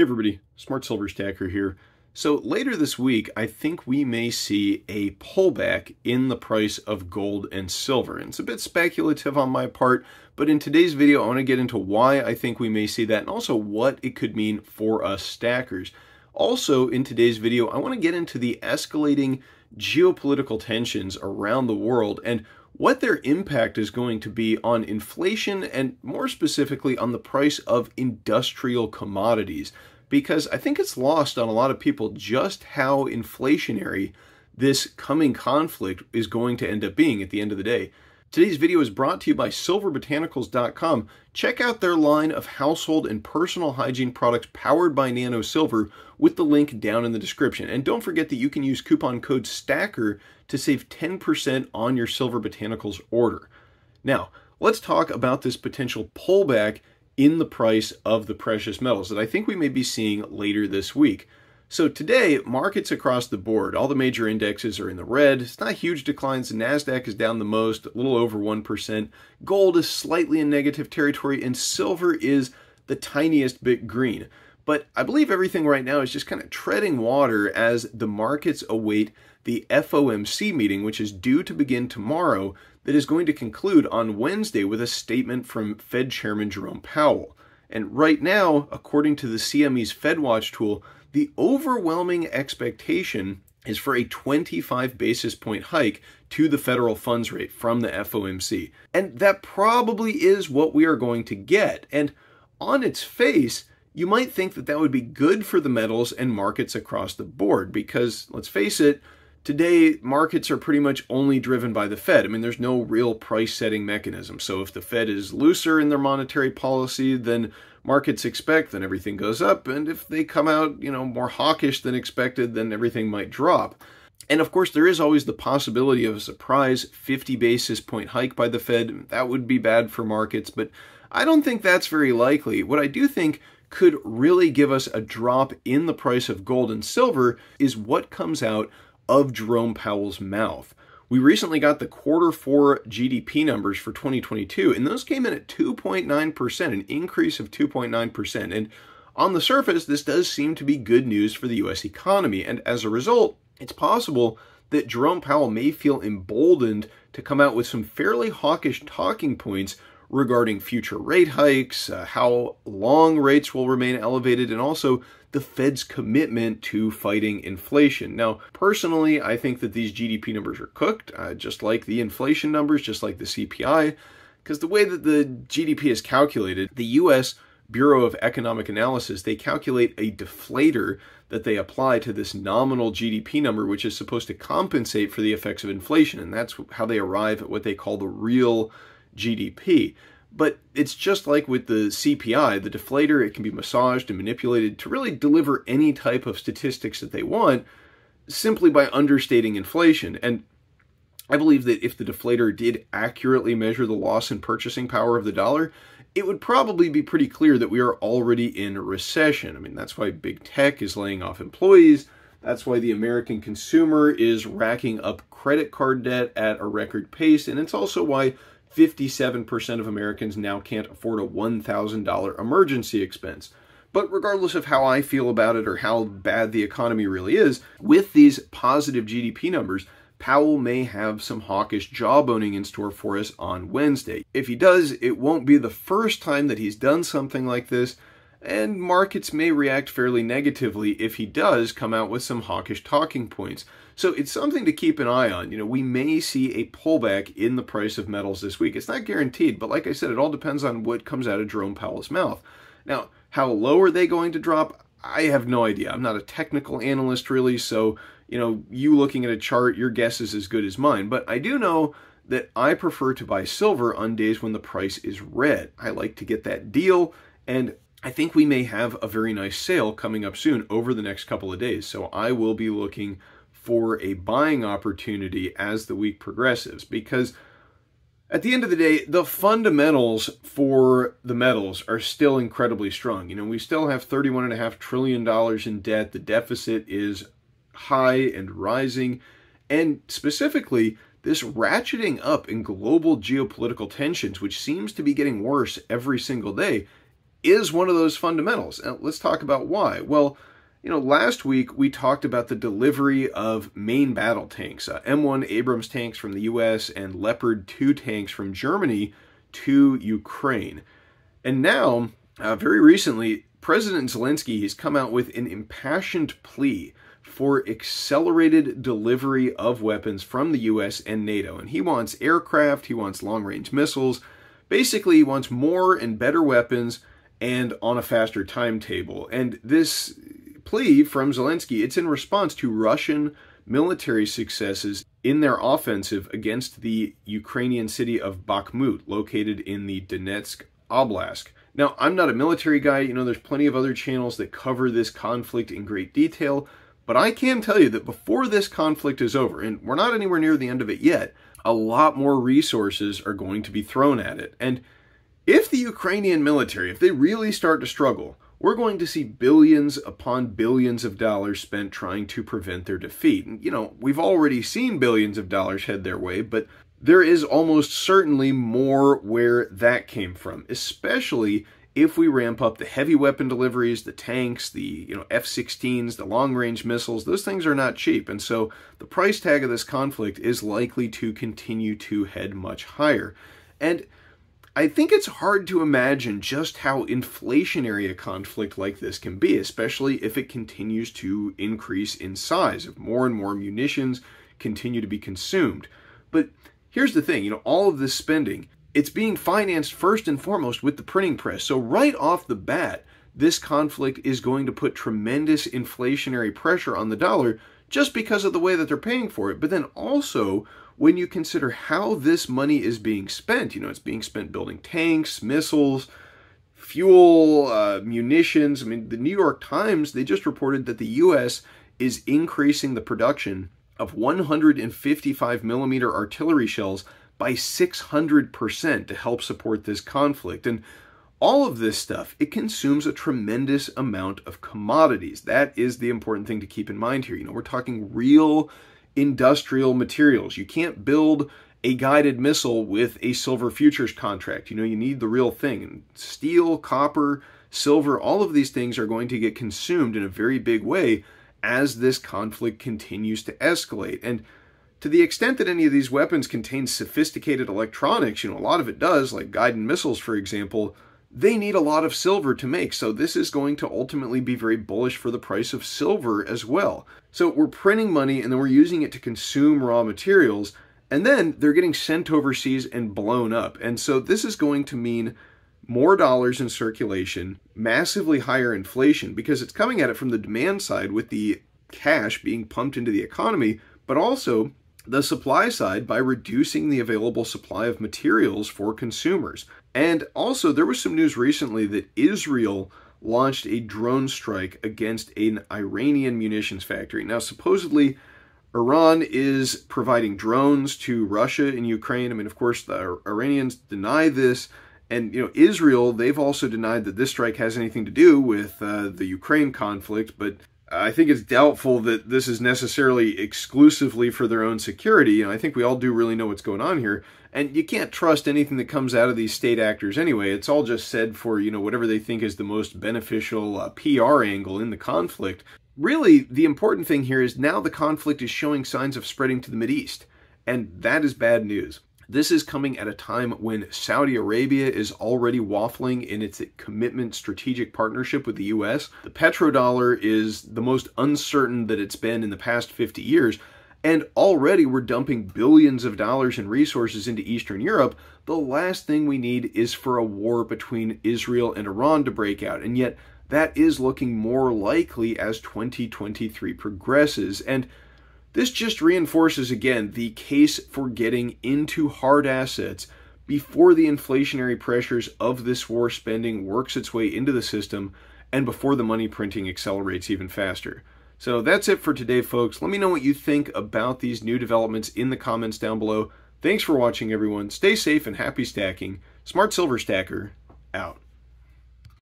Hey everybody, Smart Silver Stacker here. So later this week, I think we may see a pullback in the price of gold and silver. And it's a bit speculative on my part, but in today's video, I want to get into why I think we may see that and also what it could mean for us stackers. Also, in today's video, I want to get into the escalating geopolitical tensions around the world and what their impact is going to be on inflation and more specifically on the price of industrial commodities. Because I think it's lost on a lot of people just how inflationary this coming conflict is going to end up being at the end of the day. Today's video is brought to you by silverbotanicals.com. Check out their line of household and personal hygiene products powered by Nano Silver with the link down in the description. And don't forget that you can use coupon code STACKER to save 10% on your Silver Botanicals order. Now, let's talk about this potential pullback in the price of the precious metals that I think we may be seeing later this week. So today, markets across the board, all the major indexes are in the red. It's not huge declines. The NASDAQ is down the most, a little over 1%. Gold is slightly in negative territory, and silver is the tiniest bit green. But I believe everything right now is just kind of treading water as the markets await the FOMC meeting, which is due to begin tomorrow, that is going to conclude on Wednesday with a statement from Fed Chairman Jerome Powell. And right now, according to the CME's FedWatch tool, the overwhelming expectation is for a 25 basis point hike to the federal funds rate from the FOMC. And that probably is what we are going to get. And on its face, you might think that that would be good for the metals and markets across the board because let's face it, Today, markets are pretty much only driven by the Fed. I mean, there's no real price setting mechanism. So if the Fed is looser in their monetary policy than markets expect, then everything goes up. And if they come out, you know, more hawkish than expected, then everything might drop. And of course, there is always the possibility of a surprise 50 basis point hike by the Fed. That would be bad for markets, but I don't think that's very likely. What I do think could really give us a drop in the price of gold and silver is what comes out of Jerome Powell's mouth. We recently got the quarter four GDP numbers for 2022, and those came in at 2.9%, an increase of 2.9%. And on the surface, this does seem to be good news for the U.S. economy. And as a result, it's possible that Jerome Powell may feel emboldened to come out with some fairly hawkish talking points regarding future rate hikes, uh, how long rates will remain elevated, and also the Fed's commitment to fighting inflation. Now, personally, I think that these GDP numbers are cooked, uh, just like the inflation numbers, just like the CPI, because the way that the GDP is calculated, the US Bureau of Economic Analysis, they calculate a deflator that they apply to this nominal GDP number, which is supposed to compensate for the effects of inflation. And that's how they arrive at what they call the real GDP. But it's just like with the CPI, the deflator, it can be massaged and manipulated to really deliver any type of statistics that they want simply by understating inflation. And I believe that if the deflator did accurately measure the loss in purchasing power of the dollar, it would probably be pretty clear that we are already in recession. I mean, that's why big tech is laying off employees. That's why the American consumer is racking up credit card debt at a record pace. And it's also why 57% of Americans now can't afford a $1,000 emergency expense. But regardless of how I feel about it or how bad the economy really is, with these positive GDP numbers, Powell may have some hawkish jawboning in store for us on Wednesday. If he does, it won't be the first time that he's done something like this, and markets may react fairly negatively if he does come out with some hawkish talking points. So it's something to keep an eye on. You know, we may see a pullback in the price of metals this week. It's not guaranteed, but like I said, it all depends on what comes out of Jerome Powell's mouth. Now, how low are they going to drop? I have no idea. I'm not a technical analyst really, so, you know, you looking at a chart, your guess is as good as mine. But I do know that I prefer to buy silver on days when the price is red. I like to get that deal, and I think we may have a very nice sale coming up soon over the next couple of days. So I will be looking for a buying opportunity as the week progresses because at the end of the day, the fundamentals for the metals are still incredibly strong. You know, we still have $31.5 trillion in debt. The deficit is high and rising. And specifically, this ratcheting up in global geopolitical tensions, which seems to be getting worse every single day, is one of those fundamentals. And let's talk about why. Well, you know, last week we talked about the delivery of main battle tanks, uh, M1 Abrams tanks from the US and Leopard 2 tanks from Germany to Ukraine. And now, uh, very recently, President Zelensky has come out with an impassioned plea for accelerated delivery of weapons from the US and NATO. And he wants aircraft, he wants long range missiles, basically, he wants more and better weapons and on a faster timetable. And this plea from Zelensky, it's in response to Russian military successes in their offensive against the Ukrainian city of Bakhmut, located in the Donetsk Oblast. Now, I'm not a military guy, you know, there's plenty of other channels that cover this conflict in great detail, but I can tell you that before this conflict is over, and we're not anywhere near the end of it yet, a lot more resources are going to be thrown at it. And if the Ukrainian military, if they really start to struggle, we're going to see billions upon billions of dollars spent trying to prevent their defeat. And, you know, we've already seen billions of dollars head their way, but there is almost certainly more where that came from, especially if we ramp up the heavy weapon deliveries, the tanks, the you know F-16s, the long-range missiles, those things are not cheap. And so the price tag of this conflict is likely to continue to head much higher. And I think it's hard to imagine just how inflationary a conflict like this can be, especially if it continues to increase in size, if more and more munitions continue to be consumed. But here's the thing, you know, all of this spending, it's being financed first and foremost with the printing press. So right off the bat, this conflict is going to put tremendous inflationary pressure on the dollar just because of the way that they're paying for it, but then also when you consider how this money is being spent. You know, it's being spent building tanks, missiles, fuel, uh, munitions. I mean, the New York Times, they just reported that the U.S. is increasing the production of 155 millimeter artillery shells by 600% to help support this conflict. And all of this stuff, it consumes a tremendous amount of commodities. That is the important thing to keep in mind here. You know, we're talking real industrial materials. You can't build a guided missile with a silver futures contract. You know, you need the real thing. Steel, copper, silver, all of these things are going to get consumed in a very big way as this conflict continues to escalate. And to the extent that any of these weapons contain sophisticated electronics, you know, a lot of it does, like guided missiles, for example, they need a lot of silver to make, so this is going to ultimately be very bullish for the price of silver as well. So we're printing money and then we're using it to consume raw materials, and then they're getting sent overseas and blown up. And so this is going to mean more dollars in circulation, massively higher inflation, because it's coming at it from the demand side with the cash being pumped into the economy, but also the supply side by reducing the available supply of materials for consumers. And also, there was some news recently that Israel launched a drone strike against an Iranian munitions factory. Now, supposedly, Iran is providing drones to Russia and Ukraine. I mean, of course, the Iranians deny this. And, you know, Israel, they've also denied that this strike has anything to do with uh, the Ukraine conflict. But I think it's doubtful that this is necessarily exclusively for their own security, and I think we all do really know what's going on here. And you can't trust anything that comes out of these state actors anyway. It's all just said for, you know, whatever they think is the most beneficial uh, PR angle in the conflict. Really, the important thing here is now the conflict is showing signs of spreading to the East, and that is bad news. This is coming at a time when Saudi Arabia is already waffling in its commitment strategic partnership with the US. The petrodollar is the most uncertain that it's been in the past 50 years. And already we're dumping billions of dollars in resources into Eastern Europe. The last thing we need is for a war between Israel and Iran to break out. And yet, that is looking more likely as 2023 progresses. And this just reinforces again the case for getting into hard assets before the inflationary pressures of this war spending works its way into the system and before the money printing accelerates even faster. So that's it for today, folks. Let me know what you think about these new developments in the comments down below. Thanks for watching, everyone. Stay safe and happy stacking. Smart Silver Stacker, out.